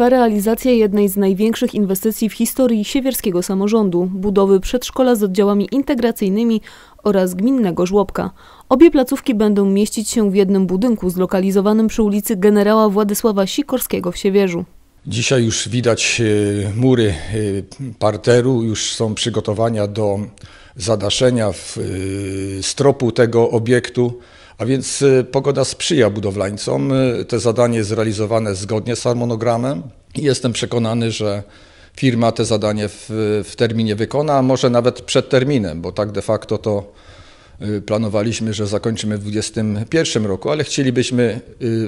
trwa realizacja jednej z największych inwestycji w historii siewierskiego samorządu budowy przedszkola z oddziałami integracyjnymi oraz gminnego żłobka. Obie placówki będą mieścić się w jednym budynku zlokalizowanym przy ulicy generała Władysława Sikorskiego w Siewierzu. Dzisiaj już widać e, mury e, parteru, już są przygotowania do zadaszenia w e, stropu tego obiektu. A więc y, pogoda sprzyja budowlańcom. Y, te zadanie jest zrealizowane zgodnie z harmonogramem i jestem przekonany, że firma te zadanie w, w terminie wykona, a może nawet przed terminem, bo tak de facto to y, planowaliśmy, że zakończymy w 2021 roku, ale chcielibyśmy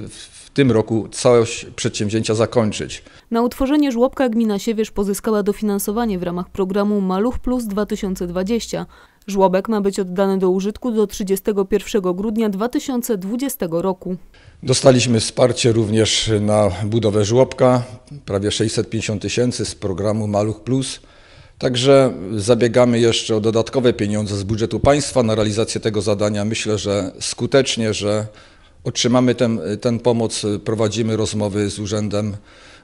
w tym roku całość przedsięwzięcia zakończyć. Na utworzenie żłobka gmina Siewierz pozyskała dofinansowanie w ramach programu Maluch Plus 2020. Żłobek ma być oddany do użytku do 31 grudnia 2020 roku. Dostaliśmy wsparcie również na budowę żłobka, prawie 650 tysięcy z programu Maluch Plus. Także zabiegamy jeszcze o dodatkowe pieniądze z budżetu państwa na realizację tego zadania. Myślę, że skutecznie, że otrzymamy tę ten, ten pomoc. Prowadzimy rozmowy z Urzędem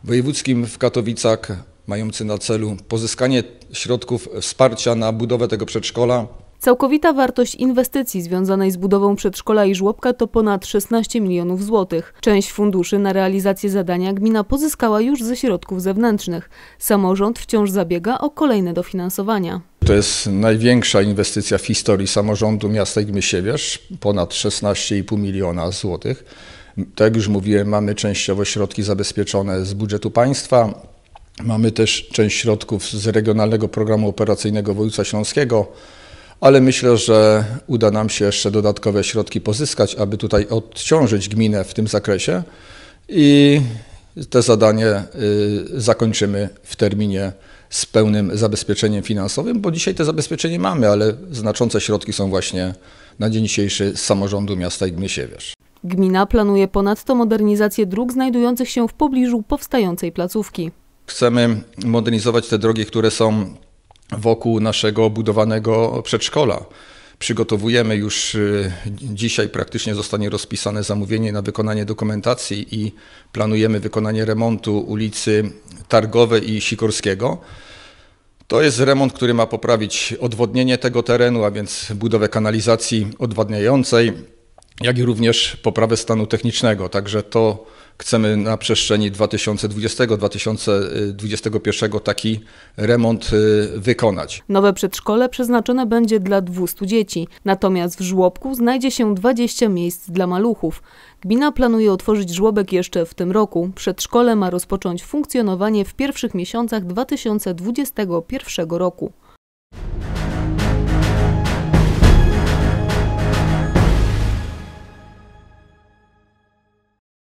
Wojewódzkim w Katowicach mający na celu pozyskanie środków wsparcia na budowę tego przedszkola. Całkowita wartość inwestycji związanej z budową przedszkola i żłobka to ponad 16 milionów złotych. Część funduszy na realizację zadania gmina pozyskała już ze środków zewnętrznych. Samorząd wciąż zabiega o kolejne dofinansowania. To jest największa inwestycja w historii samorządu miasta Gminy Siewierz, ponad 16,5 miliona złotych. Tak jak już mówiłem, mamy częściowo środki zabezpieczone z budżetu państwa, Mamy też część środków z Regionalnego Programu Operacyjnego Województwa Śląskiego, ale myślę, że uda nam się jeszcze dodatkowe środki pozyskać, aby tutaj odciążyć gminę w tym zakresie i te zadanie y, zakończymy w terminie z pełnym zabezpieczeniem finansowym, bo dzisiaj te zabezpieczenie mamy, ale znaczące środki są właśnie na dzień dzisiejszy z samorządu miasta i gminy Siewierz. Gmina planuje ponadto modernizację dróg znajdujących się w pobliżu powstającej placówki chcemy modernizować te drogi, które są wokół naszego budowanego przedszkola. Przygotowujemy już y, dzisiaj, praktycznie zostanie rozpisane zamówienie na wykonanie dokumentacji i planujemy wykonanie remontu ulicy Targowej i Sikorskiego. To jest remont, który ma poprawić odwodnienie tego terenu, a więc budowę kanalizacji odwadniającej, jak i również poprawę stanu technicznego. Także to chcemy na przestrzeni 2020-2021 taki remont y, wykonać. Nowe przedszkole przeznaczone będzie dla 200 dzieci, natomiast w żłobku znajdzie się 20 miejsc dla maluchów. Gmina planuje otworzyć żłobek jeszcze w tym roku. Przedszkole ma rozpocząć funkcjonowanie w pierwszych miesiącach 2021 roku.